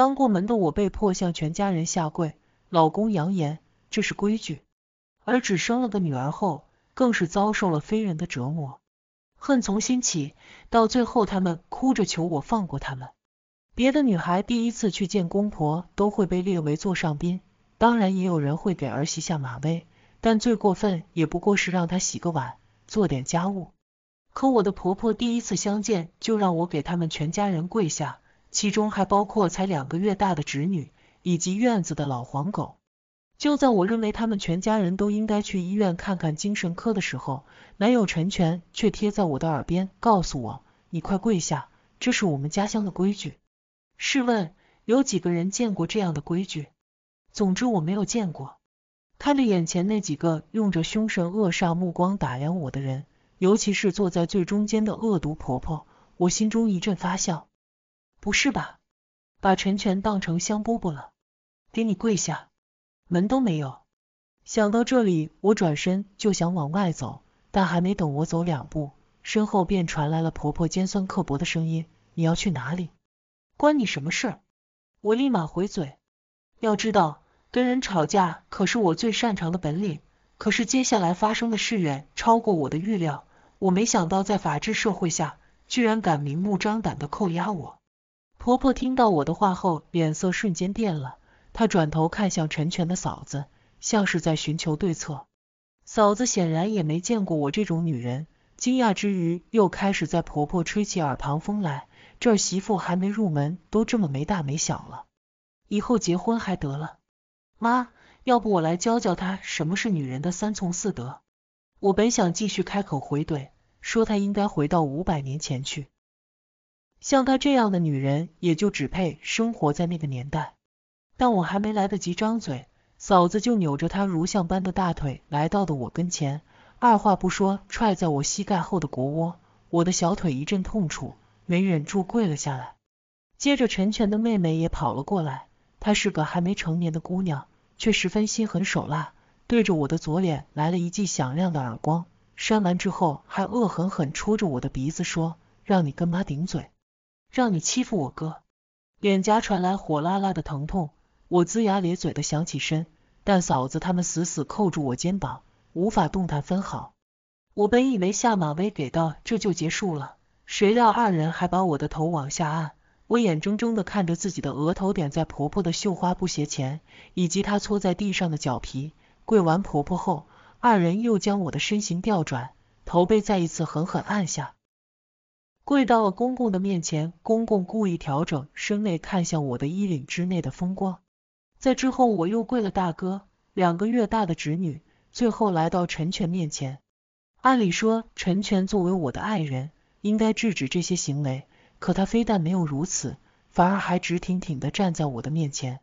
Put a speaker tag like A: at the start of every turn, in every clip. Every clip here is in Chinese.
A: 刚过门的我被迫向全家人下跪，老公扬言这是规矩，而只生了个女儿后，更是遭受了非人的折磨，恨从心起，到最后他们哭着求我放过他们。别的女孩第一次去见公婆，都会被列为座上宾，当然也有人会给儿媳下马威，但最过分也不过是让她洗个碗，做点家务。可我的婆婆第一次相见就让我给他们全家人跪下。其中还包括才两个月大的侄女，以及院子的老黄狗。就在我认为他们全家人都应该去医院看看精神科的时候，男友陈全却贴在我的耳边告诉我：“你快跪下，这是我们家乡的规矩。”试问，有几个人见过这样的规矩？总之我没有见过。看着眼前那几个用着凶神恶煞目光打量我的人，尤其是坐在最中间的恶毒婆婆，我心中一阵发笑。不是吧，把陈全当成香饽饽了？给你跪下，门都没有！想到这里，我转身就想往外走，但还没等我走两步，身后便传来了婆婆尖酸刻薄的声音：“你要去哪里？关你什么事？”我立马回嘴：“要知道，跟人吵架可是我最擅长的本领。”可是接下来发生的事远超过我的预料，我没想到在法治社会下，居然敢明目张胆的扣押我。婆婆听到我的话后，脸色瞬间变了。她转头看向陈全的嫂子，像是在寻求对策。嫂子显然也没见过我这种女人，惊讶之余又开始在婆婆吹起耳旁风来。这儿媳妇还没入门，都这么没大没小了，以后结婚还得了？妈，要不我来教教她什么是女人的三从四德？我本想继续开口回怼，说她应该回到五百年前去。像她这样的女人，也就只配生活在那个年代。但我还没来得及张嘴，嫂子就扭着她如象般的大腿来到了我跟前，二话不说踹在我膝盖后的国窝，我的小腿一阵痛楚，没忍住跪了下来。接着陈全的妹妹也跑了过来，她是个还没成年的姑娘，却十分心狠手辣，对着我的左脸来了一记响亮的耳光。扇完之后，还恶狠狠戳着我的鼻子说：“让你跟妈顶嘴。”让你欺负我哥，脸颊传来火辣辣的疼痛，我龇牙咧嘴的想起身，但嫂子他们死死扣住我肩膀，无法动弹分毫。我本以为下马威给到这就结束了，谁料二人还把我的头往下按，我眼睁睁的看着自己的额头点在婆婆的绣花布鞋前，以及她搓在地上的脚皮。跪完婆婆后，二人又将我的身形调转，头被再一次狠狠按下。跪到了公公的面前，公公故意调整身内，看向我的衣领之内的风光。在之后，我又跪了大哥，两个月大的侄女，最后来到陈全面前。按理说，陈全作为我的爱人，应该制止这些行为，可他非但没有如此，反而还直挺挺地站在我的面前。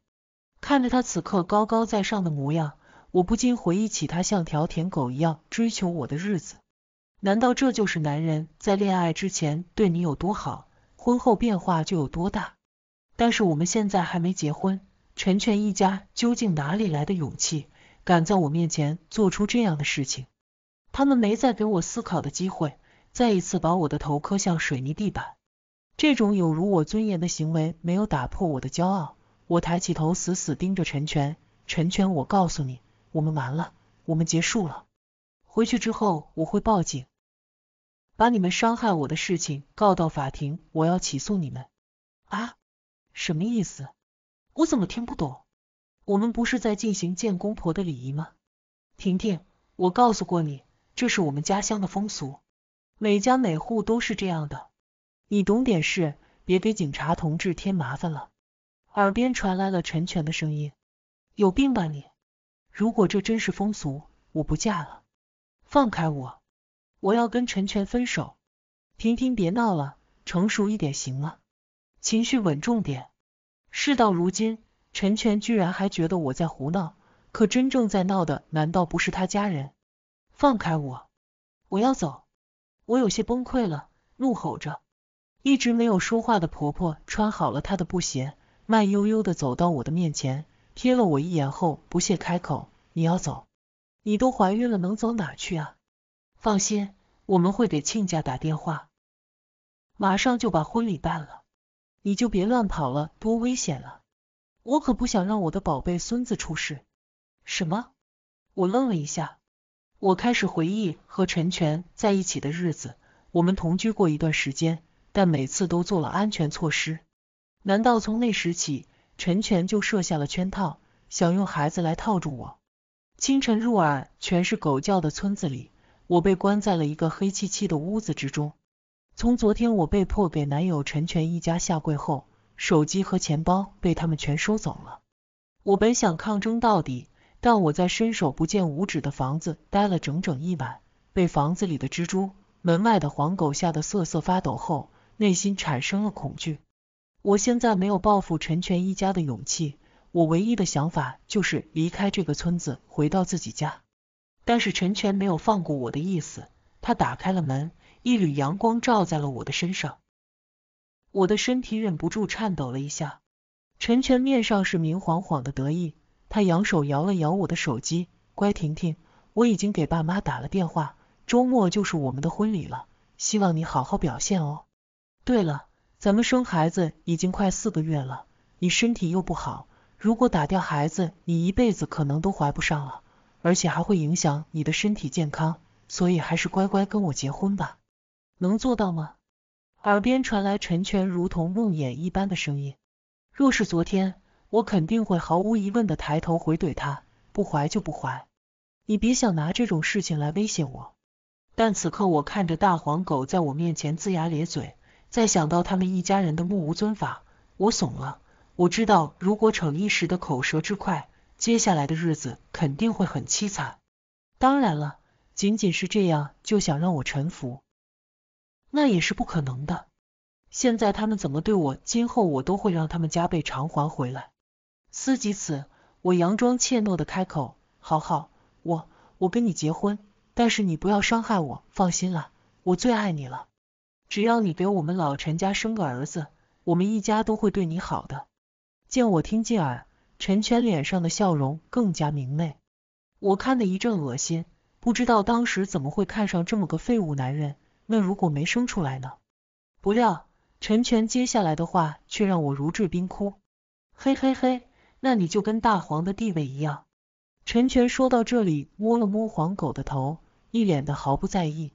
A: 看着他此刻高高在上的模样，我不禁回忆起他像条舔狗一样追求我的日子。难道这就是男人在恋爱之前对你有多好，婚后变化就有多大？但是我们现在还没结婚，陈全一家究竟哪里来的勇气，敢在我面前做出这样的事情？他们没再给我思考的机会，再一次把我的头磕向水泥地板。这种有辱我尊严的行为，没有打破我的骄傲。我抬起头，死死盯着陈全。陈全，我告诉你，我们完了，我们结束了。回去之后我会报警，把你们伤害我的事情告到法庭，我要起诉你们。啊？什么意思？我怎么听不懂？我们不是在进行见公婆的礼仪吗？婷婷，我告诉过你，这是我们家乡的风俗，每家每户都是这样的。你懂点事，别给警察同志添麻烦了。耳边传来了陈全的声音，有病吧你？如果这真是风俗，我不嫁了。放开我，我要跟陈全分手。婷婷，别闹了，成熟一点行吗？情绪稳重点。事到如今，陈全居然还觉得我在胡闹，可真正在闹的难道不是他家人？放开我，我要走。我有些崩溃了，怒吼着。一直没有说话的婆婆穿好了她的布鞋，慢悠悠的走到我的面前，瞥了我一眼后，不屑开口：“你要走？”你都怀孕了，能走哪去啊？放心，我们会给亲家打电话，马上就把婚礼办了，你就别乱跑了，多危险啊！我可不想让我的宝贝孙子出事。什么？我愣了一下，我开始回忆和陈全在一起的日子，我们同居过一段时间，但每次都做了安全措施。难道从那时起，陈全就设下了圈套，想用孩子来套住我？清晨入耳全是狗叫的村子里，我被关在了一个黑漆漆的屋子之中。从昨天我被迫给男友陈全一家下跪后，手机和钱包被他们全收走了。我本想抗争到底，但我在伸手不见五指的房子待了整整一晚，被房子里的蜘蛛、门外的黄狗吓得瑟瑟发抖后，内心产生了恐惧。我现在没有报复陈全一家的勇气。我唯一的想法就是离开这个村子，回到自己家。但是陈全没有放过我的意思，他打开了门，一缕阳光照在了我的身上，我的身体忍不住颤抖了一下。陈全面上是明晃晃的得意，他扬手摇了摇我的手机，乖婷婷，我已经给爸妈打了电话，周末就是我们的婚礼了，希望你好好表现哦。对了，咱们生孩子已经快四个月了，你身体又不好。如果打掉孩子，你一辈子可能都怀不上了，而且还会影响你的身体健康，所以还是乖乖跟我结婚吧。能做到吗？耳边传来陈全如同梦魇一般的声音。若是昨天，我肯定会毫无疑问的抬头回怼他，不怀就不怀，你别想拿这种事情来威胁我。但此刻我看着大黄狗在我面前龇牙咧嘴，再想到他们一家人的目无尊法，我怂了。我知道，如果逞一时的口舌之快，接下来的日子肯定会很凄惨。当然了，仅仅是这样就想让我臣服，那也是不可能的。现在他们怎么对我，今后我都会让他们加倍偿还回来。思及此，我佯装怯懦的开口：“好好，我，我跟你结婚，但是你不要伤害我，放心了，我最爱你了。只要你给我们老陈家生个儿子，我们一家都会对你好的。”见我听进耳，陈全脸上的笑容更加明媚，我看的一阵恶心，不知道当时怎么会看上这么个废物男人。那如果没生出来呢？不料，陈全接下来的话却让我如坠冰窟。嘿嘿嘿，那你就跟大黄的地位一样。陈全说到这里，摸了摸黄狗的头，一脸的毫不在意。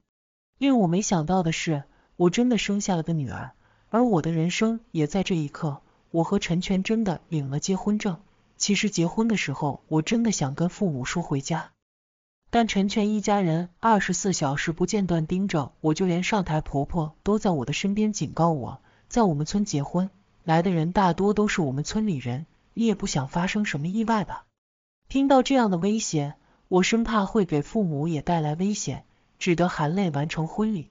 A: 令我没想到的是，我真的生下了个女儿，而我的人生也在这一刻。我和陈全真的领了结婚证。其实结婚的时候，我真的想跟父母说回家，但陈全一家人二十四小时不间断盯着我，就连上台婆婆都在我的身边警告我，在我们村结婚，来的人大多都是我们村里人，你也不想发生什么意外吧？听到这样的威胁，我生怕会给父母也带来危险，只得含泪完成婚礼。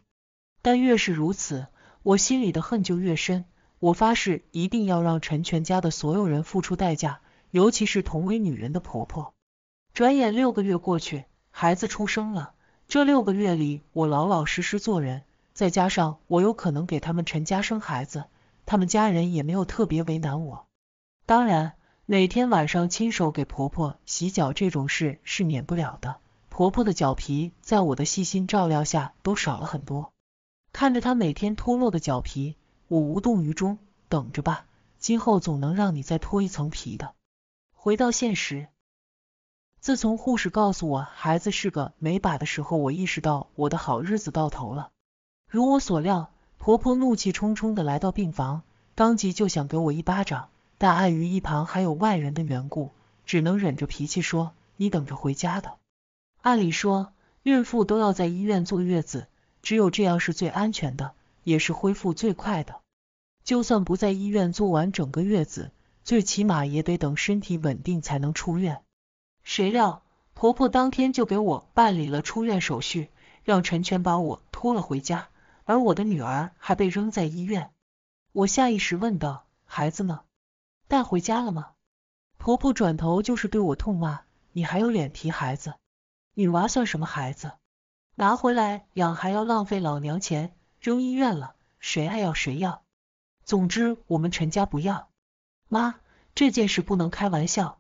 A: 但越是如此，我心里的恨就越深。我发誓一定要让陈全家的所有人付出代价，尤其是同为女人的婆婆。转眼六个月过去，孩子出生了。这六个月里，我老老实实做人，再加上我有可能给他们陈家生孩子，他们家人也没有特别为难我。当然，每天晚上亲手给婆婆洗脚这种事是免不了的。婆婆的脚皮在我的细心照料下都少了很多，看着她每天脱落的脚皮。我无动于衷，等着吧，今后总能让你再脱一层皮的。回到现实，自从护士告诉我孩子是个没把的时候，我意识到我的好日子到头了。如我所料，婆婆怒气冲冲的来到病房，当即就想给我一巴掌，但碍于一旁还有外人的缘故，只能忍着脾气说：“你等着回家的。”按理说，孕妇都要在医院坐月子，只有这样是最安全的，也是恢复最快的。就算不在医院做完整个月子，最起码也得等身体稳定才能出院。谁料婆婆当天就给我办理了出院手续，让陈全把我拖了回家，而我的女儿还被扔在医院。我下意识问道：“孩子呢？带回家了吗？”婆婆转头就是对我痛骂：“你还有脸提孩子？女娃算什么孩子？拿回来养还要浪费老娘钱，扔医院了，谁爱要谁要。”总之，我们陈家不要。妈，这件事不能开玩笑。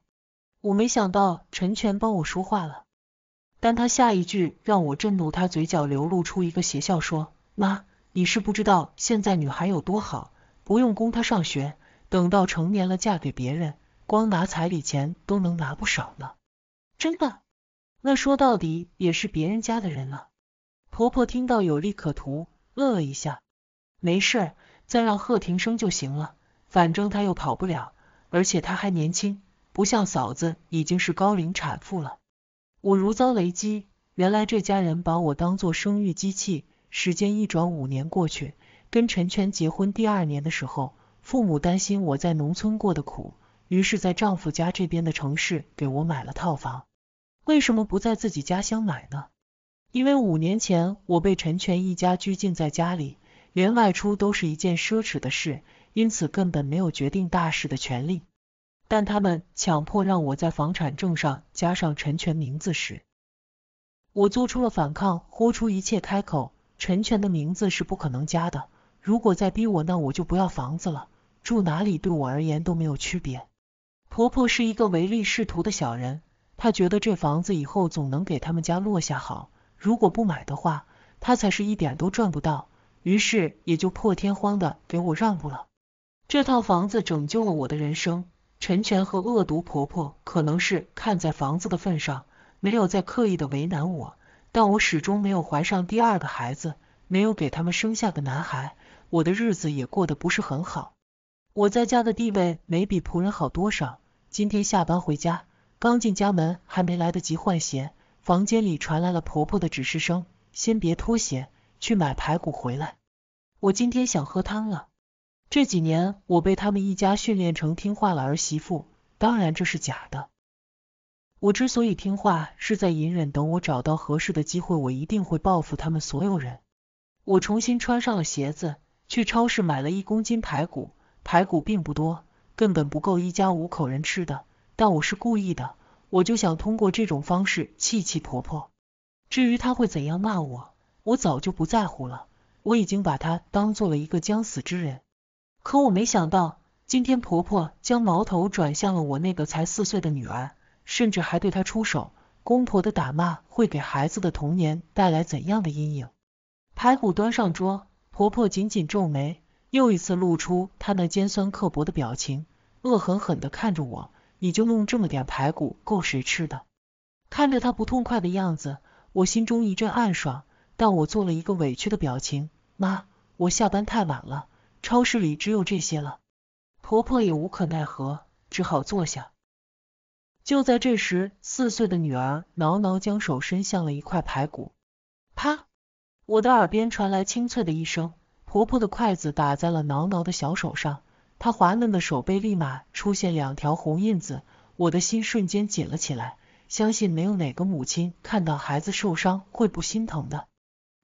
A: 我没想到陈全帮我说话了，但他下一句让我震怒。他嘴角流露出一个邪笑，说：“妈，你是不知道现在女孩有多好，不用供她上学，等到成年了嫁给别人，光拿彩礼钱都能拿不少呢。”真的？那说到底也是别人家的人了。”婆婆听到有利可图，乐了一下，没事。再让贺庭生就行了，反正他又跑不了，而且他还年轻，不像嫂子已经是高龄产妇了。我如遭雷击，原来这家人把我当做生育机器。时间一转，五年过去，跟陈全结婚第二年的时候，父母担心我在农村过得苦，于是在丈夫家这边的城市给我买了套房。为什么不在自己家乡买呢？因为五年前我被陈全一家拘禁在家里。连外出都是一件奢侈的事，因此根本没有决定大事的权利。但他们强迫让我在房产证上加上陈全名字时，我做出了反抗，豁出一切开口，陈全的名字是不可能加的。如果再逼我，那我就不要房子了，住哪里对我而言都没有区别。婆婆是一个唯利是图的小人，她觉得这房子以后总能给他们家落下好，如果不买的话，她才是一点都赚不到。于是也就破天荒的给我让步了。这套房子拯救了我的人生。陈全和恶毒婆婆可能是看在房子的份上，没有再刻意的为难我。但我始终没有怀上第二个孩子，没有给他们生下个男孩，我的日子也过得不是很好。我在家的地位没比仆人好多少。今天下班回家，刚进家门，还没来得及换鞋，房间里传来了婆婆的指示声：先别脱鞋。去买排骨回来，我今天想喝汤了。这几年我被他们一家训练成听话了儿媳妇，当然这是假的。我之所以听话，是在隐忍，等我找到合适的机会，我一定会报复他们所有人。我重新穿上了鞋子，去超市买了一公斤排骨，排骨并不多，根本不够一家五口人吃的，但我是故意的，我就想通过这种方式气气婆婆。至于她会怎样骂我？我早就不在乎了，我已经把她当做了一个将死之人。可我没想到，今天婆婆将矛头转向了我那个才四岁的女儿，甚至还对她出手。公婆的打骂会给孩子的童年带来怎样的阴影？排骨端上桌，婆婆紧紧皱眉，又一次露出她那尖酸刻薄的表情，恶狠狠地看着我。你就弄这么点排骨，够谁吃的？看着她不痛快的样子，我心中一阵暗爽。但我做了一个委屈的表情，妈，我下班太晚了，超市里只有这些了。婆婆也无可奈何，只好坐下。就在这时，四岁的女儿挠挠将手伸向了一块排骨，啪！我的耳边传来清脆的一声，婆婆的筷子打在了挠挠的小手上，她滑嫩的手背立马出现两条红印子，我的心瞬间紧了起来，相信没有哪个母亲看到孩子受伤会不心疼的。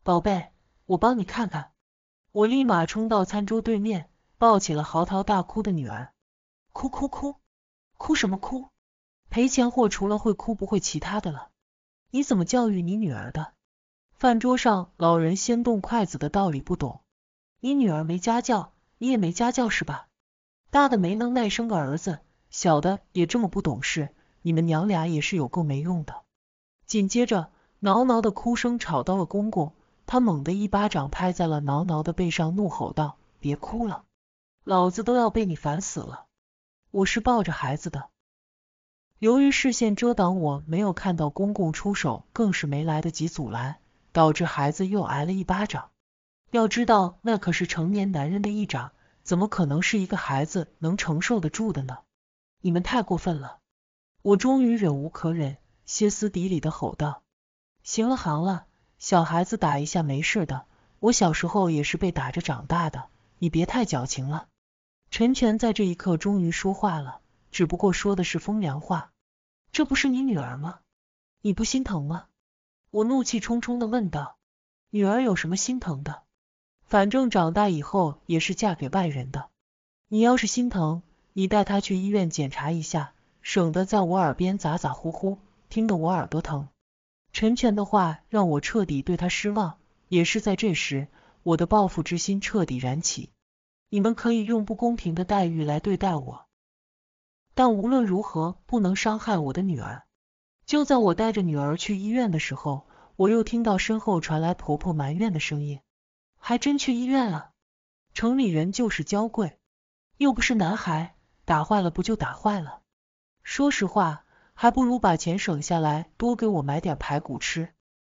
A: 宝贝，我帮你看看。我立马冲到餐桌对面，抱起了嚎啕大哭的女儿，哭哭哭，哭什么哭？赔钱货除了会哭不会其他的了。你怎么教育你女儿的？饭桌上老人先动筷子的道理不懂。你女儿没家教，你也没家教是吧？大的没能耐生个儿子，小的也这么不懂事，你们娘俩也是有够没用的。紧接着，挠挠的哭声吵到了公公。他猛地一巴掌拍在了挠挠的背上，怒吼道：“别哭了，老子都要被你烦死了！我是抱着孩子的，由于视线遮挡，我没有看到公公出手，更是没来得及阻拦，导致孩子又挨了一巴掌。要知道，那可是成年男人的一掌，怎么可能是一个孩子能承受得住的呢？你们太过分了！”我终于忍无可忍，歇斯底里的吼道：“行了，行了。”小孩子打一下没事的，我小时候也是被打着长大的，你别太矫情了。陈全在这一刻终于说话了，只不过说的是风凉话。这不是你女儿吗？你不心疼吗？我怒气冲冲的问道。女儿有什么心疼的？反正长大以后也是嫁给外人的，你要是心疼，你带她去医院检查一下，省得在我耳边咋咋呼呼，听得我耳朵疼。陈全的话让我彻底对他失望，也是在这时，我的报复之心彻底燃起。你们可以用不公平的待遇来对待我，但无论如何不能伤害我的女儿。就在我带着女儿去医院的时候，我又听到身后传来婆婆埋怨的声音：“还真去医院了，城里人就是娇贵，又不是男孩，打坏了不就打坏了？”说实话。还不如把钱省下来，多给我买点排骨吃。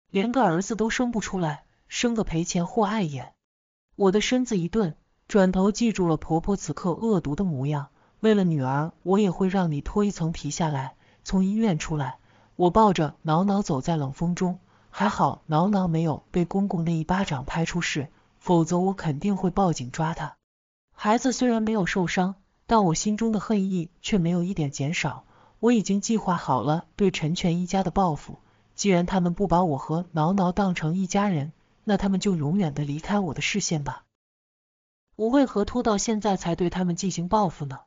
A: 连个儿子都生不出来，生个赔钱货碍眼。我的身子一顿，转头记住了婆婆此刻恶毒的模样。为了女儿，我也会让你脱一层皮下来。从医院出来，我抱着挠挠走在冷风中，还好挠挠没有被公公那一巴掌拍出事，否则我肯定会报警抓他。孩子虽然没有受伤，但我心中的恨意却没有一点减少。我已经计划好了对陈全一家的报复。既然他们不把我和挠挠当成一家人，那他们就永远的离开我的视线吧。我为何拖到现在才对他们进行报复呢？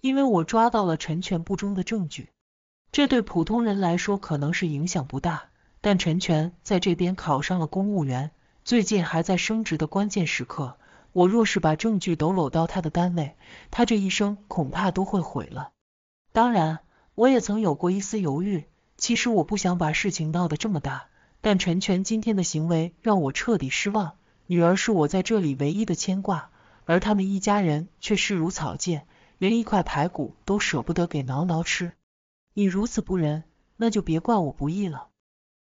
A: 因为我抓到了陈全不忠的证据。这对普通人来说可能是影响不大，但陈全在这边考上了公务员，最近还在升职的关键时刻。我若是把证据抖搂到他的单位，他这一生恐怕都会毁了。当然。我也曾有过一丝犹豫，其实我不想把事情闹得这么大，但陈全今天的行为让我彻底失望。女儿是我在这里唯一的牵挂，而他们一家人却视如草芥，连一块排骨都舍不得给挠挠吃。你如此不仁，那就别怪我不义了。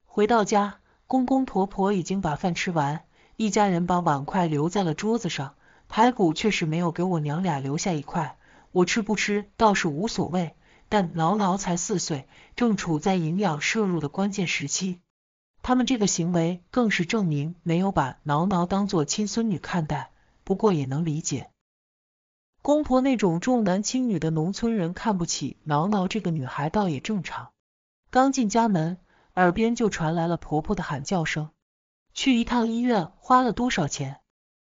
A: 回到家，公公婆婆已经把饭吃完，一家人把碗筷留在了桌子上，排骨确实没有给我娘俩留下一块，我吃不吃倒是无所谓。但挠挠才四岁，正处在营养摄入的关键时期。他们这个行为更是证明没有把挠挠当做亲孙女看待。不过也能理解，公婆那种重男轻女的农村人看不起挠挠这个女孩，倒也正常。刚进家门，耳边就传来了婆婆的喊叫声：“去一趟医院花了多少钱？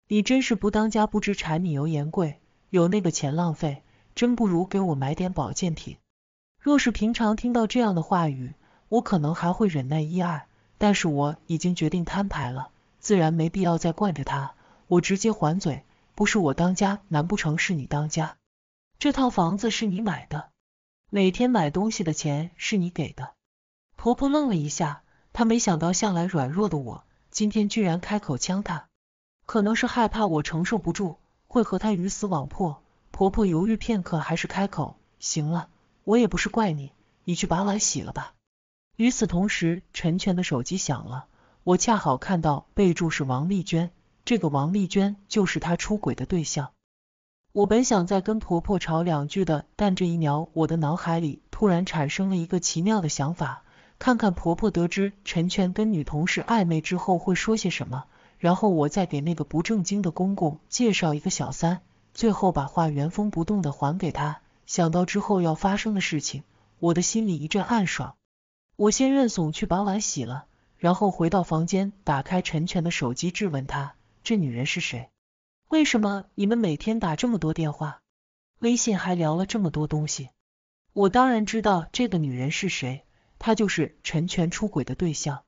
A: 你真是不当家不知柴米油盐贵，有那个钱浪费，真不如给我买点保健品。”若是平常听到这样的话语，我可能还会忍耐一二，但是我已经决定摊牌了，自然没必要再惯着他。我直接还嘴，不是我当家，难不成是你当家？这套房子是你买的，每天买东西的钱是你给的。婆婆愣了一下，她没想到向来软弱的我，今天居然开口呛她。可能是害怕我承受不住，会和她鱼死网破。婆婆犹豫片刻，还是开口，行了。我也不是怪你，你去把碗洗了吧。与此同时，陈全的手机响了，我恰好看到备注是王丽娟，这个王丽娟就是他出轨的对象。我本想再跟婆婆吵两句的，但这一秒我的脑海里突然产生了一个奇妙的想法，看看婆婆得知陈全跟女同事暧昧之后会说些什么，然后我再给那个不正经的公公介绍一个小三，最后把话原封不动的还给他。想到之后要发生的事情，我的心里一阵暗爽。我先认怂去把碗洗了，然后回到房间，打开陈全的手机质问他：这女人是谁？为什么你们每天打这么多电话，微信还聊了这么多东西？我当然知道这个女人是谁，她就是陈全出轨的对象。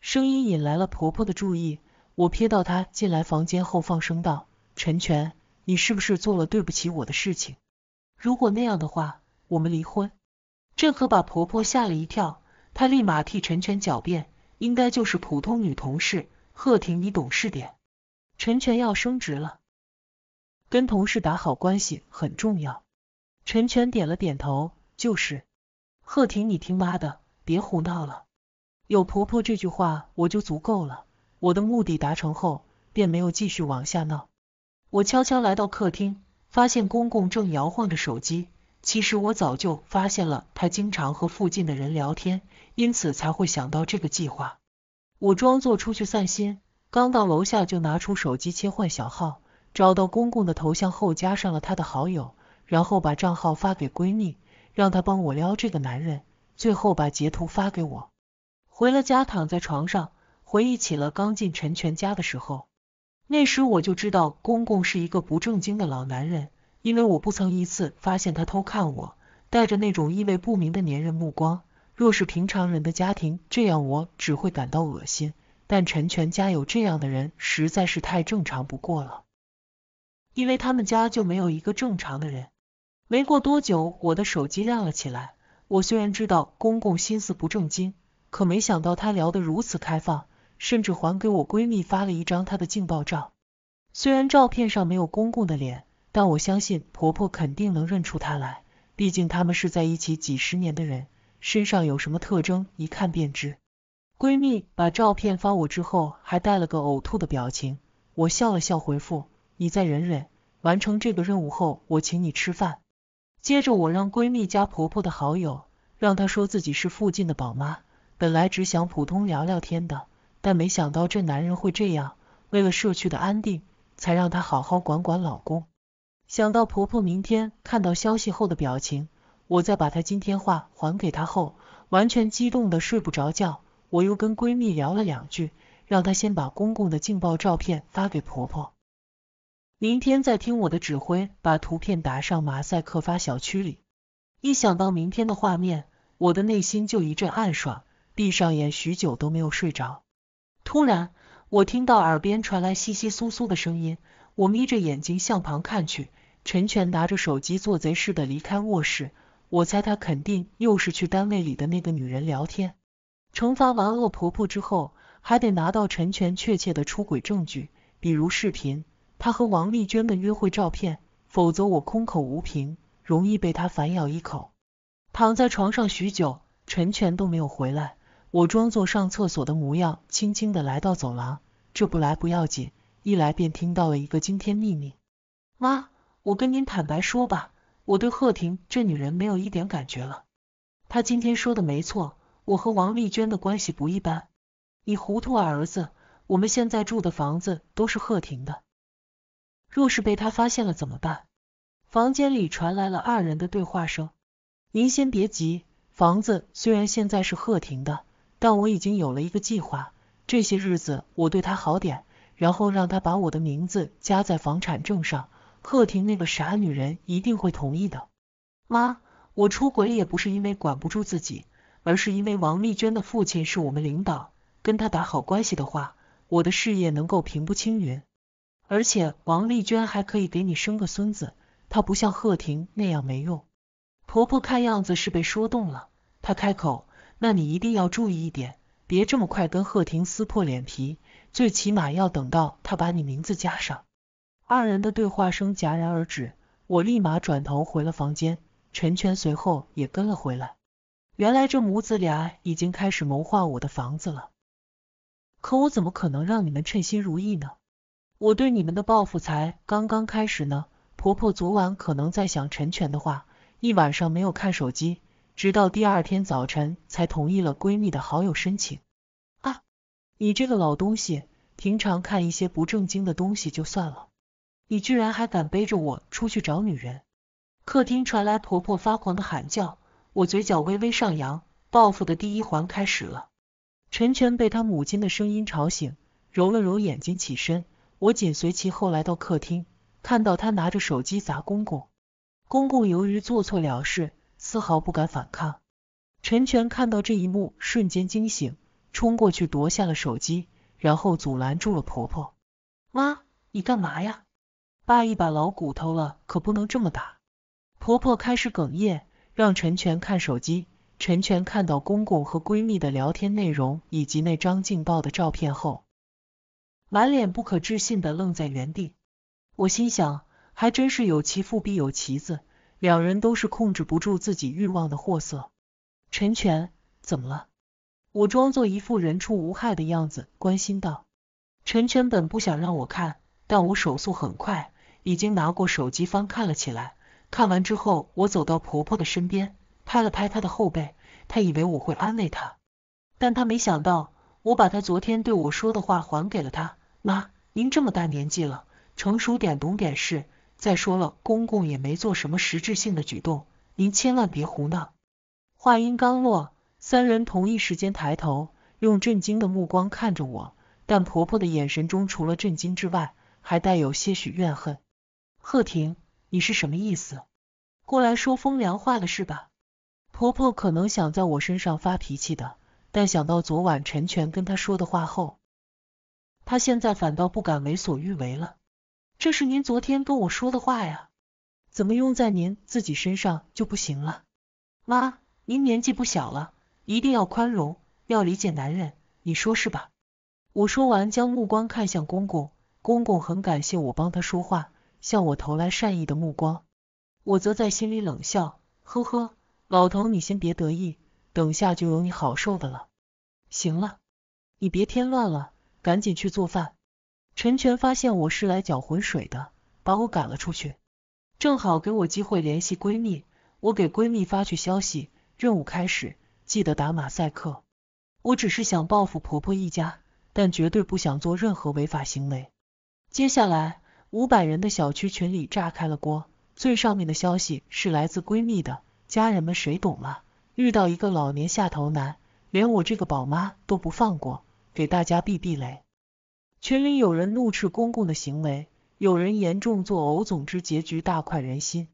A: 声音引来了婆婆的注意，我瞥到她进来房间后，放声道：陈全，你是不是做了对不起我的事情？如果那样的话，我们离婚。这可把婆婆吓了一跳，她立马替陈全狡辩，应该就是普通女同事。贺婷，你懂事点。陈全要升职了，跟同事打好关系很重要。陈全点了点头，就是。贺婷，你听妈的，别胡闹了。有婆婆这句话我就足够了。我的目的达成后，便没有继续往下闹。我悄悄来到客厅。发现公公正摇晃着手机，其实我早就发现了他经常和附近的人聊天，因此才会想到这个计划。我装作出去散心，刚到楼下就拿出手机切换小号，找到公公的头像后加上了他的好友，然后把账号发给闺蜜，让她帮我撩这个男人，最后把截图发给我。回了家，躺在床上，回忆起了刚进陈全家的时候。那时我就知道公公是一个不正经的老男人，因为我不曾一次发现他偷看我，带着那种意味不明的黏人目光。若是平常人的家庭，这样我只会感到恶心，但陈全家有这样的人实在是太正常不过了，因为他们家就没有一个正常的人。没过多久，我的手机亮了起来，我虽然知道公公心思不正经，可没想到他聊得如此开放。甚至还给我闺蜜发了一张她的劲爆照，虽然照片上没有公公的脸，但我相信婆婆肯定能认出她来，毕竟他们是在一起几十年的人，身上有什么特征一看便知。闺蜜把照片发我之后，还带了个呕吐的表情，我笑了笑回复：你再忍忍，完成这个任务后我请你吃饭。接着我让闺蜜加婆婆的好友，让她说自己是附近的宝妈，本来只想普通聊聊天的。但没想到这男人会这样，为了社区的安定，才让她好好管管老公。想到婆婆明天看到消息后的表情，我再把她今天话还给她后，完全激动的睡不着觉。我又跟闺蜜聊了两句，让她先把公公的劲爆照片发给婆婆，明天再听我的指挥，把图片打上马赛克发小区里。一想到明天的画面，我的内心就一阵暗爽，闭上眼许久都没有睡着。突然，我听到耳边传来窸窸窣窣的声音。我眯着眼睛向旁看去，陈全拿着手机，做贼似的离开卧室。我猜他肯定又是去单位里的那个女人聊天。惩罚完恶婆婆之后，还得拿到陈全确切的出轨证据，比如视频，他和王丽娟的约会照片，否则我空口无凭，容易被他反咬一口。躺在床上许久，陈全都没有回来。我装作上厕所的模样，轻轻地来到走廊。这不来不要紧，一来便听到了一个惊天秘密。妈，我跟您坦白说吧，我对贺婷这女人没有一点感觉了。她今天说的没错，我和王丽娟的关系不一般。你糊涂啊儿子，我们现在住的房子都是贺婷的，若是被她发现了怎么办？房间里传来了二人的对话声。您先别急，房子虽然现在是贺婷的。但我已经有了一个计划，这些日子我对她好点，然后让她把我的名字加在房产证上。贺婷那个傻女人一定会同意的。妈，我出轨也不是因为管不住自己，而是因为王丽娟的父亲是我们领导，跟她打好关系的话，我的事业能够平步青云，而且王丽娟还可以给你生个孙子，她不像贺婷那样没用。婆婆看样子是被说动了，她开口。那你一定要注意一点，别这么快跟贺婷撕破脸皮，最起码要等到她把你名字加上。二人的对话声戛然而止，我立马转头回了房间，陈全随后也跟了回来。原来这母子俩已经开始谋划我的房子了，可我怎么可能让你们称心如意呢？我对你们的报复才刚刚开始呢。婆婆昨晚可能在想陈全的话，一晚上没有看手机。直到第二天早晨才同意了闺蜜的好友申请。啊！你这个老东西，平常看一些不正经的东西就算了，你居然还敢背着我出去找女人！客厅传来婆婆发狂的喊叫，我嘴角微微上扬，报复的第一环开始了。陈全被他母亲的声音吵醒，揉了揉眼睛起身，我紧随其后来到客厅，看到他拿着手机砸公公。公公由于做错了事。丝毫不敢反抗。陈全看到这一幕，瞬间惊醒，冲过去夺下了手机，然后阻拦住了婆婆。妈，你干嘛呀？爸一把老骨头了，可不能这么打。婆婆开始哽咽，让陈全看手机。陈全看到公公和闺蜜的聊天内容以及那张劲爆的照片后，满脸不可置信的愣在原地。我心想，还真是有其父必有其子。两人都是控制不住自己欲望的货色。陈全，怎么了？我装作一副人畜无害的样子，关心道。陈全本不想让我看，但我手速很快，已经拿过手机翻看了起来。看完之后，我走到婆婆的身边，拍了拍她的后背。她以为我会安慰她，但她没想到，我把她昨天对我说的话还给了她。妈，您这么大年纪了，成熟点，懂点事。再说了，公公也没做什么实质性的举动，您千万别胡闹。话音刚落，三人同一时间抬头，用震惊的目光看着我。但婆婆的眼神中除了震惊之外，还带有些许怨恨。贺婷，你是什么意思？过来说风凉话了是吧？婆婆可能想在我身上发脾气的，但想到昨晚陈全跟她说的话后，她现在反倒不敢为所欲为了。这是您昨天跟我说的话呀，怎么用在您自己身上就不行了？妈，您年纪不小了，一定要宽容，要理解男人，你说是吧？我说完，将目光看向公公，公公很感谢我帮他说话，向我投来善意的目光。我则在心里冷笑，呵呵，老头，你先别得意，等下就有你好受的了。行了，你别添乱了，赶紧去做饭。陈全发现我是来搅浑水的，把我赶了出去。正好给我机会联系闺蜜，我给闺蜜发去消息，任务开始，记得打马赛克。我只是想报复婆婆一家，但绝对不想做任何违法行为。接下来，五百人的小区群里炸开了锅，最上面的消息是来自闺蜜的，家人们谁懂啊？遇到一个老年下头男，连我这个宝妈都不放过，给大家避避雷。群里有人怒斥公公的行为，有人严重作呕，总之结局大快人心。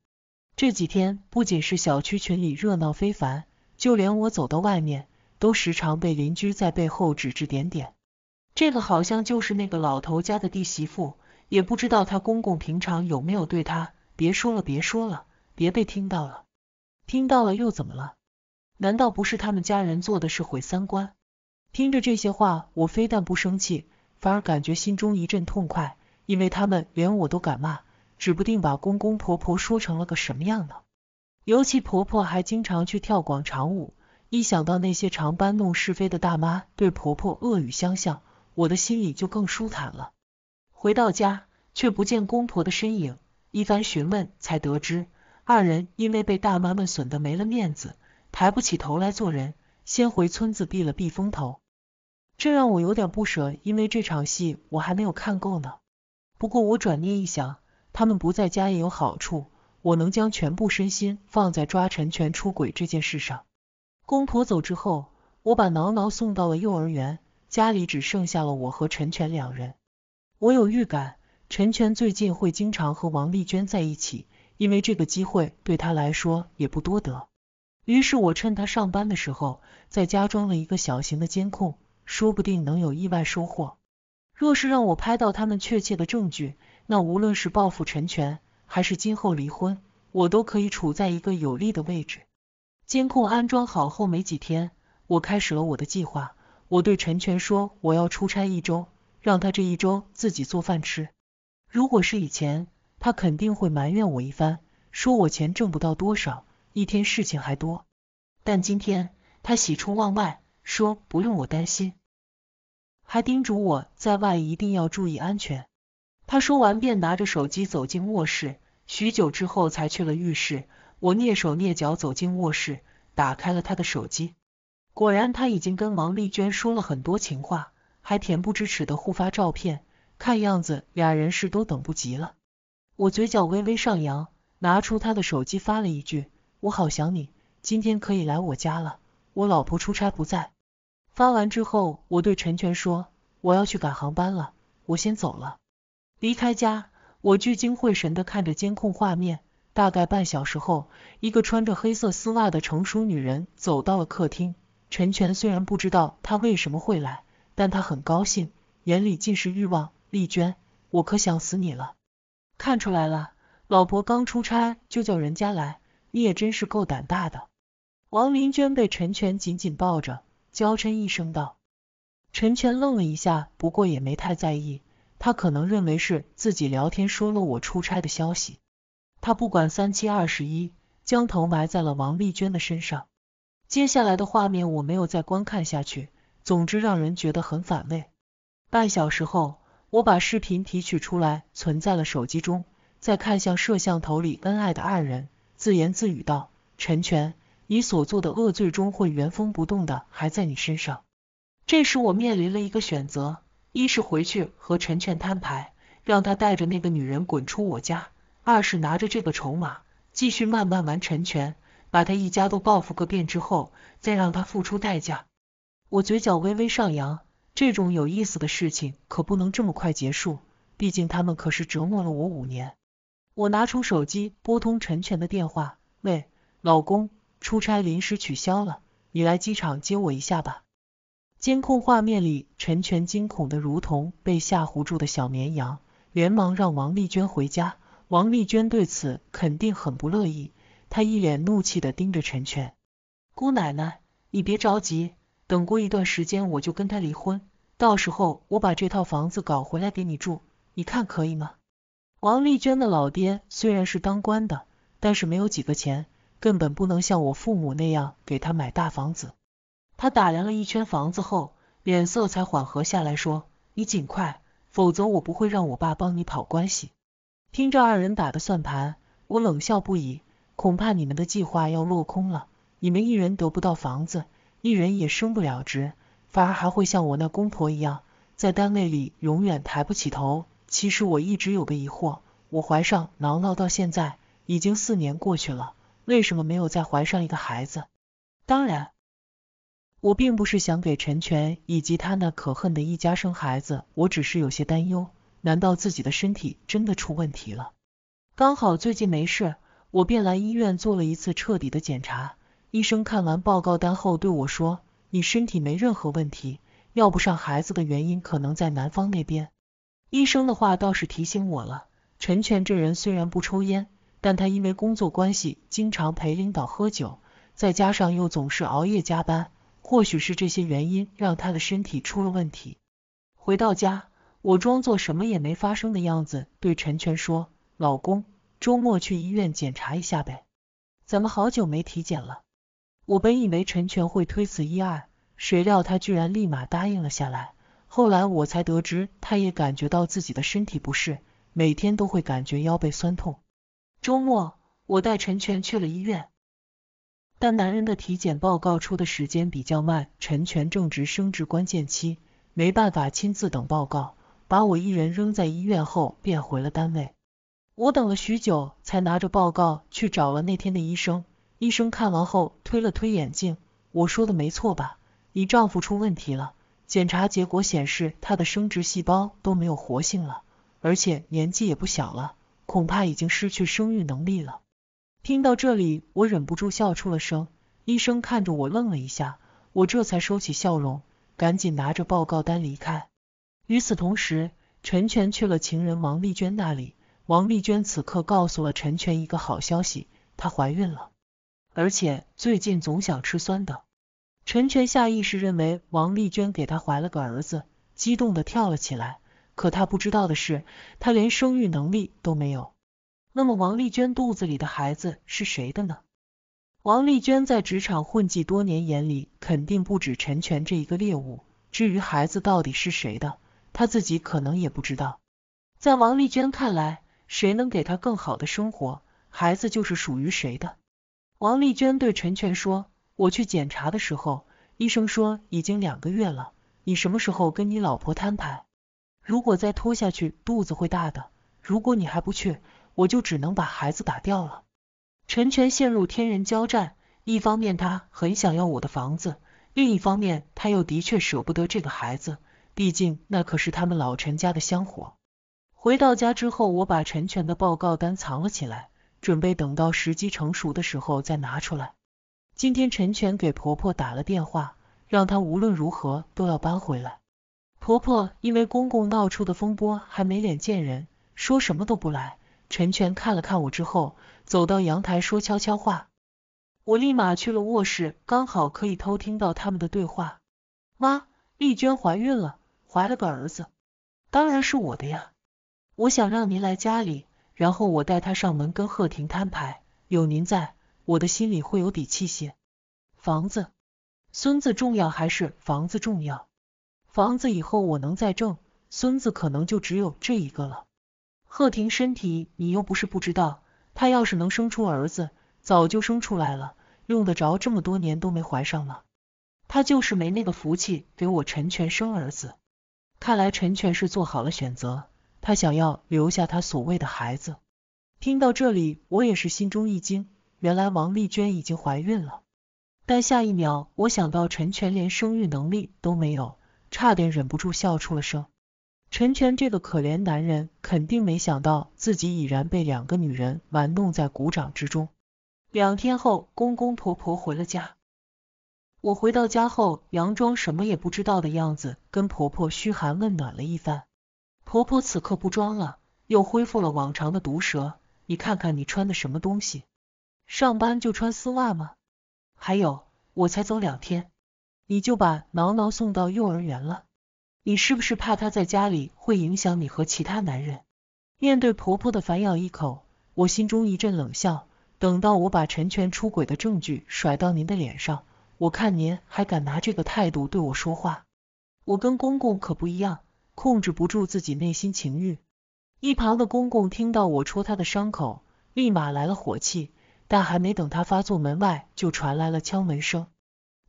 A: 这几天不仅是小区群里热闹非凡，就连我走到外面，都时常被邻居在背后指指点点。这个好像就是那个老头家的弟媳妇，也不知道他公公平常有没有对他。别说了，别说了，别被听到了，听到了又怎么了？难道不是他们家人做的是毁三观？听着这些话，我非但不生气。反而感觉心中一阵痛快，因为他们连我都敢骂，指不定把公公婆婆说成了个什么样呢。尤其婆婆还经常去跳广场舞，一想到那些常搬弄是非的大妈对婆婆恶语相向，我的心里就更舒坦了。回到家，却不见公婆的身影，一番询问才得知，二人因为被大妈们损的没了面子，抬不起头来做人，先回村子避了避风头。这让我有点不舍，因为这场戏我还没有看够呢。不过我转念一想，他们不在家也有好处，我能将全部身心放在抓陈全出轨这件事上。公婆走之后，我把挠挠送到了幼儿园，家里只剩下了我和陈全两人。我有预感，陈全最近会经常和王丽娟在一起，因为这个机会对他来说也不多得。于是我趁他上班的时候，在家装了一个小型的监控。说不定能有意外收获。若是让我拍到他们确切的证据，那无论是报复陈全，还是今后离婚，我都可以处在一个有利的位置。监控安装好后没几天，我开始了我的计划。我对陈全说，我要出差一周，让他这一周自己做饭吃。如果是以前，他肯定会埋怨我一番，说我钱挣不到多少，一天事情还多。但今天，他喜出望外。说不用我担心，还叮嘱我在外一定要注意安全。他说完便拿着手机走进卧室，许久之后才去了浴室。我蹑手蹑脚走进卧室，打开了他的手机，果然他已经跟王丽娟说了很多情话，还恬不知耻的互发照片。看样子俩人是都等不及了。我嘴角微微上扬，拿出他的手机发了一句：“我好想你，今天可以来我家了，我老婆出差不在。”发完之后，我对陈全说：“我要去赶航班了，我先走了。”离开家，我聚精会神的看着监控画面。大概半小时后，一个穿着黑色丝袜的成熟女人走到了客厅。陈全虽然不知道她为什么会来，但他很高兴，眼里尽是欲望。丽娟，我可想死你了！看出来了，老婆刚出差就叫人家来，你也真是够胆大的。王林娟被陈全紧紧抱着。娇嗔一声道：“陈全愣了一下，不过也没太在意。他可能认为是自己聊天说了我出差的消息。他不管三七二十一，将头埋在了王丽娟的身上。接下来的画面我没有再观看下去，总之让人觉得很反胃。半小时后，我把视频提取出来，存在了手机中。再看向摄像头里恩爱的二人，自言自语道：陈全，你所做的恶，最终会原封不动的还在你身上。这时我面临了一个选择，一是回去和陈全摊牌，让他带着那个女人滚出我家；二是拿着这个筹码，继续慢慢玩陈全，把他一家都报复个遍之后，再让他付出代价。我嘴角微微上扬，这种有意思的事情可不能这么快结束，毕竟他们可是折磨了我五年。我拿出手机，拨通陈全的电话，喂，老公。出差临时取消了，你来机场接我一下吧。监控画面里，陈全惊恐的如同被吓唬住的小绵羊，连忙让王丽娟回家。王丽娟对此肯定很不乐意，她一脸怒气的盯着陈全。姑奶奶，你别着急，等过一段时间我就跟他离婚，到时候我把这套房子搞回来给你住，你看可以吗？王丽娟的老爹虽然是当官的，但是没有几个钱。根本不能像我父母那样给他买大房子。他打量了一圈房子后，脸色才缓和下来，说：“你尽快，否则我不会让我爸帮你跑关系。”听着二人打的算盘，我冷笑不已。恐怕你们的计划要落空了。你们一人得不到房子，一人也升不了职，反而还会像我那公婆一样，在单位里永远抬不起头。其实我一直有个疑惑，我怀上挠挠到现在，已经四年过去了。为什么没有再怀上一个孩子？当然，我并不是想给陈全以及他那可恨的一家生孩子，我只是有些担忧。难道自己的身体真的出问题了？刚好最近没事，我便来医院做了一次彻底的检查。医生看完报告单后对我说：“你身体没任何问题，要不上孩子的原因可能在男方那边。”医生的话倒是提醒我了。陈全这人虽然不抽烟。但他因为工作关系，经常陪领导喝酒，再加上又总是熬夜加班，或许是这些原因让他的身体出了问题。回到家，我装作什么也没发生的样子对陈全说：“老公，周末去医院检查一下呗，咱们好久没体检了。”我本以为陈全会推辞一二，谁料他居然立马答应了下来。后来我才得知，他也感觉到自己的身体不适，每天都会感觉腰背酸痛。周末，我带陈全去了医院，但男人的体检报告出的时间比较慢。陈全正值生殖关键期，没办法亲自等报告，把我一人扔在医院后便回了单位。我等了许久，才拿着报告去找了那天的医生。医生看完后推了推眼镜，我说的没错吧？你丈夫出问题了，检查结果显示他的生殖细胞都没有活性了，而且年纪也不小了。恐怕已经失去生育能力了。听到这里，我忍不住笑出了声。医生看着我愣了一下，我这才收起笑容，赶紧拿着报告单离开。与此同时，陈全去了情人王丽娟那里。王丽娟此刻告诉了陈全一个好消息，她怀孕了，而且最近总想吃酸的。陈全下意识认为王丽娟给他怀了个儿子，激动的跳了起来。可他不知道的是，他连生育能力都没有。那么王丽娟肚子里的孩子是谁的呢？王丽娟在职场混迹多年，眼里肯定不止陈全这一个猎物。至于孩子到底是谁的，她自己可能也不知道。在王丽娟看来，谁能给她更好的生活，孩子就是属于谁的。王丽娟对陈全说：“我去检查的时候，医生说已经两个月了，你什么时候跟你老婆摊牌？”如果再拖下去，肚子会大的。如果你还不去，我就只能把孩子打掉了。陈全陷入天人交战，一方面他很想要我的房子，另一方面他又的确舍不得这个孩子，毕竟那可是他们老陈家的香火。回到家之后，我把陈全的报告单藏了起来，准备等到时机成熟的时候再拿出来。今天陈全给婆婆打了电话，让她无论如何都要搬回来。婆婆因为公公闹出的风波还没脸见人，说什么都不来。陈全看了看我之后，走到阳台说悄悄话。我立马去了卧室，刚好可以偷听到他们的对话。妈，丽娟怀孕了，怀了个儿子，当然是我的呀。我想让您来家里，然后我带她上门跟贺婷摊牌。有您在，我的心里会有底气些。房子，孙子重要还是房子重要？房子以后我能再挣，孙子可能就只有这一个了。贺婷身体你又不是不知道，她要是能生出儿子，早就生出来了，用得着这么多年都没怀上吗？她就是没那个福气给我陈全生儿子。看来陈全是做好了选择，他想要留下他所谓的孩子。听到这里，我也是心中一惊，原来王丽娟已经怀孕了。但下一秒，我想到陈全连生育能力都没有。差点忍不住笑出了声。陈全这个可怜男人，肯定没想到自己已然被两个女人玩弄在鼓掌之中。两天后，公公婆婆回了家。我回到家后，佯装什么也不知道的样子，跟婆婆嘘寒问暖了一番。婆婆此刻不装了，又恢复了往常的毒舌。你看看你穿的什么东西？上班就穿丝袜吗？还有，我才走两天。你就把挠挠送到幼儿园了？你是不是怕他在家里会影响你和其他男人？面对婆婆的反咬一口，我心中一阵冷笑。等到我把陈全出轨的证据甩到您的脸上，我看您还敢拿这个态度对我说话？我跟公公可不一样，控制不住自己内心情欲。一旁的公公听到我戳他的伤口，立马来了火气，但还没等他发作，门外就传来了敲门声。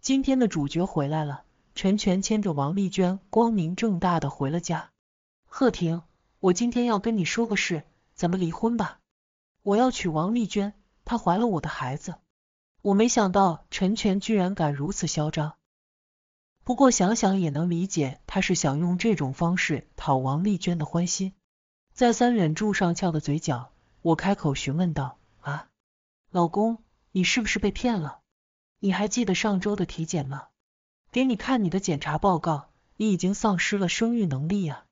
A: 今天的主角回来了，陈全牵着王丽娟，光明正大的回了家。贺婷，我今天要跟你说个事，咱们离婚吧，我要娶王丽娟，她怀了我的孩子。我没想到陈全居然敢如此嚣张，不过想想也能理解，他是想用这种方式讨王丽娟的欢心。再三忍住上翘的嘴角，我开口询问道：“啊，老公，你是不是被骗了？”你还记得上周的体检吗？给你看你的检查报告，你已经丧失了生育能力啊！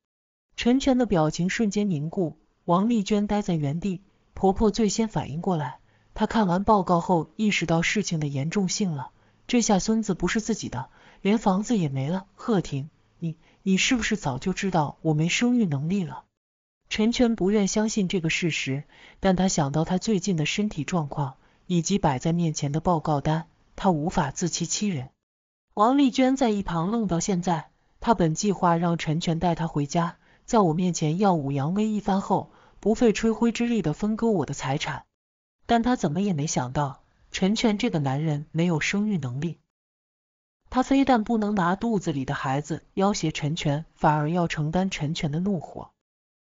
A: 陈全的表情瞬间凝固，王丽娟呆在原地。婆婆最先反应过来，她看完报告后意识到事情的严重性了。这下孙子不是自己的，连房子也没了。贺婷，你你是不是早就知道我没生育能力了？陈全不愿相信这个事实，但他想到他最近的身体状况以及摆在面前的报告单。他无法自欺欺人。王丽娟在一旁愣到现在，她本计划让陈全带她回家，在我面前耀武扬威一番后，不费吹灰之力的分割我的财产。但她怎么也没想到，陈全这个男人没有生育能力。她非但不能拿肚子里的孩子要挟陈全，反而要承担陈全的怒火。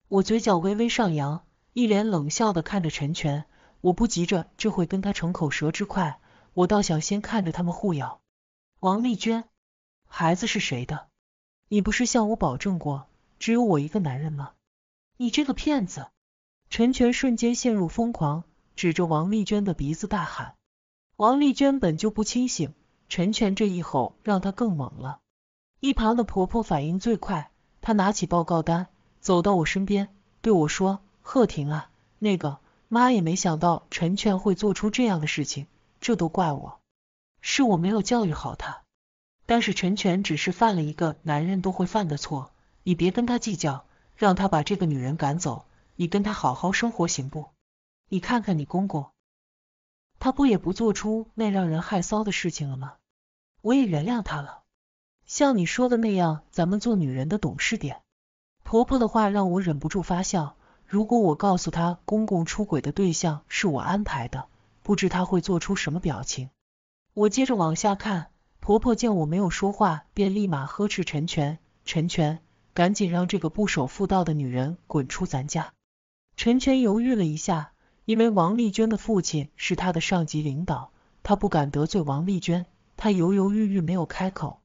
A: 我嘴角微微上扬，一脸冷笑的看着陈全，我不急着，这会跟他逞口舌之快。我倒想先看着他们互咬。王丽娟，孩子是谁的？你不是向我保证过，只有我一个男人吗？你这个骗子！陈全瞬间陷入疯狂，指着王丽娟的鼻子大喊。王丽娟本就不清醒，陈全这一吼让她更懵了。一旁的婆婆反应最快，她拿起报告单，走到我身边对我说：“贺婷啊，那个妈也没想到陈全会做出这样的事情。”这都怪我，是我没有教育好他。但是陈全只是犯了一个男人都会犯的错，你别跟他计较，让他把这个女人赶走，你跟他好好生活行不？你看看你公公，他不也不做出那让人害臊的事情了吗？我也原谅他了。像你说的那样，咱们做女人的懂事点。婆婆的话让我忍不住发笑。如果我告诉他公公出轨的对象是我安排的。不知他会做出什么表情。我接着往下看，婆婆见我没有说话，便立马呵斥陈全：“陈全，赶紧让这个不守妇道的女人滚出咱家。”陈全犹豫了一下，因为王丽娟的父亲是他的上级领导，他不敢得罪王丽娟，他犹犹豫豫没有开口。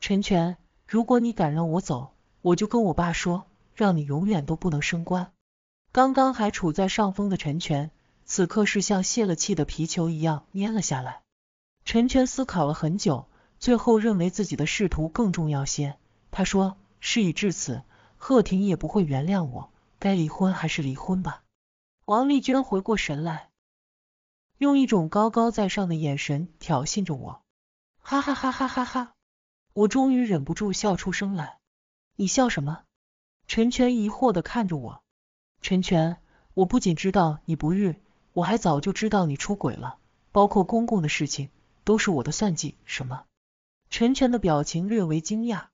A: 陈全，如果你敢让我走，我就跟我爸说，让你永远都不能升官。刚刚还处在上风的陈全。此刻是像泄了气的皮球一样蔫了下来。陈全思考了很久，最后认为自己的仕途更重要些。他说：“事已至此，贺婷也不会原谅我，该离婚还是离婚吧。”王丽娟回过神来，用一种高高在上的眼神挑衅着我。哈哈哈哈哈哈！我终于忍不住笑出声来。你笑什么？陈全疑惑的看着我。陈全，我不仅知道你不日。我还早就知道你出轨了，包括公公的事情，都是我的算计。什么？陈全的表情略为惊讶，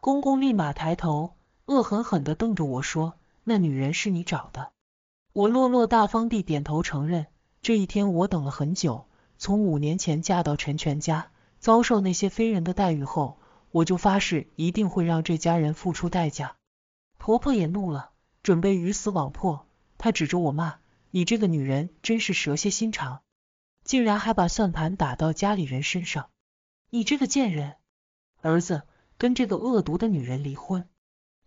A: 公公立马抬头，恶狠狠地瞪着我说：“那女人是你找的？”我落落大方地点头承认。这一天我等了很久，从五年前嫁到陈全家，遭受那些非人的待遇后，我就发誓一定会让这家人付出代价。婆婆也怒了，准备鱼死网破，她指着我骂。你这个女人真是蛇蝎心肠，竟然还把算盘打到家里人身上！你这个贱人！儿子，跟这个恶毒的女人离婚，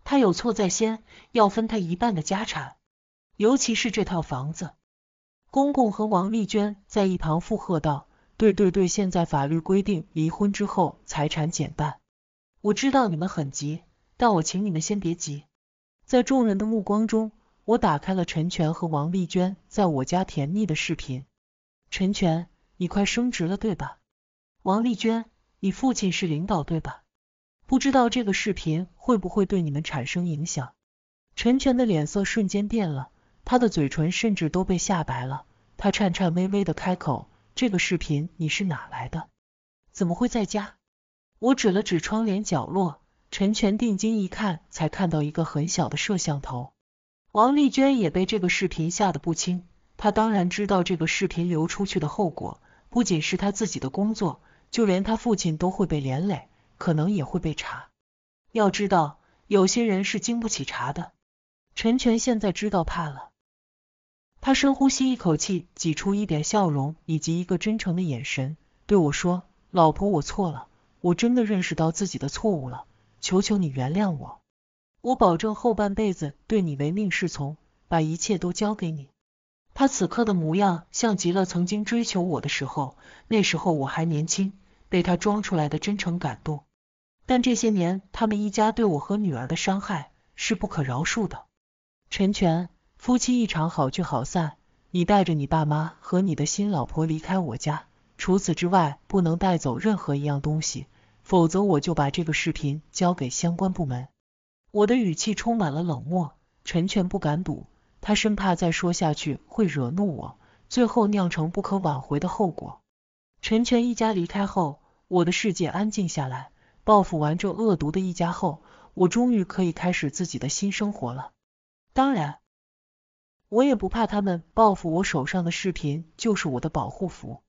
A: 她有错在先，要分她一半的家产，尤其是这套房子。公公和王丽娟在一旁附和道：“对对对，现在法律规定，离婚之后财产减半。”我知道你们很急，但我请你们先别急。在众人的目光中。我打开了陈全和王丽娟在我家甜蜜的视频。陈全，你快升职了对吧？王丽娟，你父亲是领导对吧？不知道这个视频会不会对你们产生影响？陈全的脸色瞬间变了，他的嘴唇甚至都被吓白了。他颤颤巍巍的开口：“这个视频你是哪来的？怎么会在家？”我指了指窗帘角落，陈全定睛一看，才看到一个很小的摄像头。王丽娟也被这个视频吓得不轻，她当然知道这个视频流出去的后果，不仅是她自己的工作，就连她父亲都会被连累，可能也会被查。要知道，有些人是经不起查的。陈全现在知道怕了，他深呼吸一口气，挤出一点笑容以及一个真诚的眼神，对我说：“老婆，我错了，我真的认识到自己的错误了，求求你原谅我。”我保证后半辈子对你唯命是从，把一切都交给你。他此刻的模样，像极了曾经追求我的时候，那时候我还年轻，被他装出来的真诚感动。但这些年，他们一家对我和女儿的伤害是不可饶恕的。陈全，夫妻一场，好聚好散。你带着你爸妈和你的新老婆离开我家，除此之外，不能带走任何一样东西，否则我就把这个视频交给相关部门。我的语气充满了冷漠，陈全不敢赌，他生怕再说下去会惹怒我，最后酿成不可挽回的后果。陈全一家离开后，我的世界安静下来。报复完这恶毒的一家后，我终于可以开始自己的新生活了。当然，我也不怕他们报复，我手上的视频就是我的保护符。